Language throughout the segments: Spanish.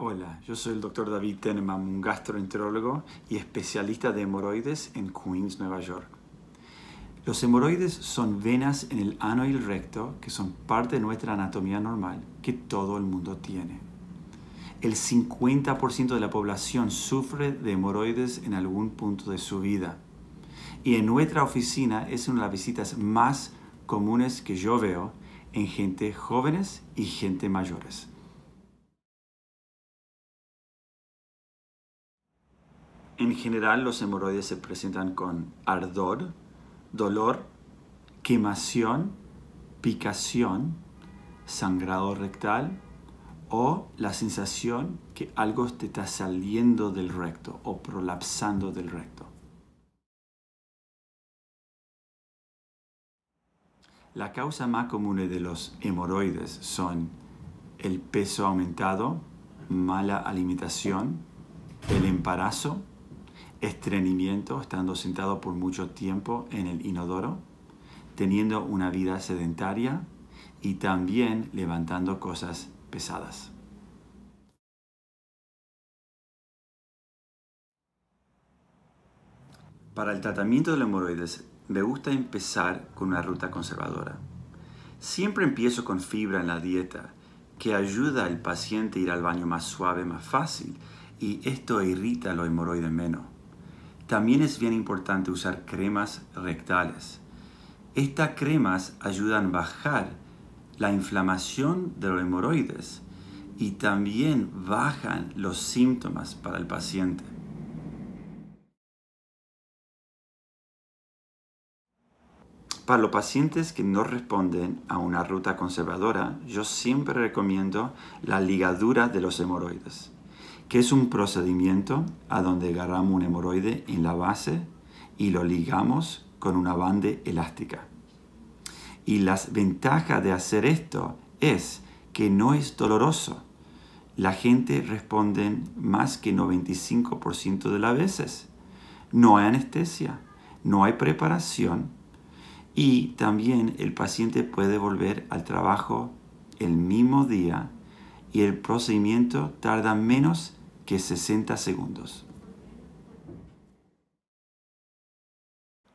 Hola, yo soy el doctor David Teneman, un gastroenterólogo y especialista de hemorroides en Queens, Nueva York. Los hemorroides son venas en el ano y el recto que son parte de nuestra anatomía normal que todo el mundo tiene. El 50% de la población sufre de hemorroides en algún punto de su vida. Y en nuestra oficina es una de las visitas más comunes que yo veo en gente jóvenes y gente mayores. En general, los hemorroides se presentan con ardor, dolor, quemación, picación, sangrado rectal o la sensación que algo te está saliendo del recto o prolapsando del recto. La causa más común de los hemorroides son el peso aumentado, mala alimentación, el embarazo, estreñimiento, estando sentado por mucho tiempo en el inodoro, teniendo una vida sedentaria y también levantando cosas pesadas. Para el tratamiento de los hemorroides me gusta empezar con una ruta conservadora. Siempre empiezo con fibra en la dieta, que ayuda al paciente a ir al baño más suave, más fácil, y esto irrita los hemorroides menos. También es bien importante usar cremas rectales. Estas cremas ayudan a bajar la inflamación de los hemorroides y también bajan los síntomas para el paciente. Para los pacientes que no responden a una ruta conservadora, yo siempre recomiendo la ligadura de los hemorroides que es un procedimiento a donde agarramos un hemorroide en la base y lo ligamos con una banda elástica. Y las ventajas de hacer esto es que no es doloroso. La gente responde más que 95% de las veces. No hay anestesia, no hay preparación y también el paciente puede volver al trabajo el mismo día y el procedimiento tarda menos 60 segundos.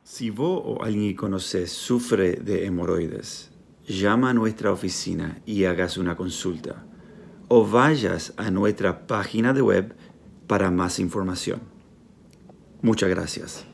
Si vos o alguien que conoces sufre de hemorroides, llama a nuestra oficina y hagas una consulta. O vayas a nuestra página de web para más información. Muchas gracias.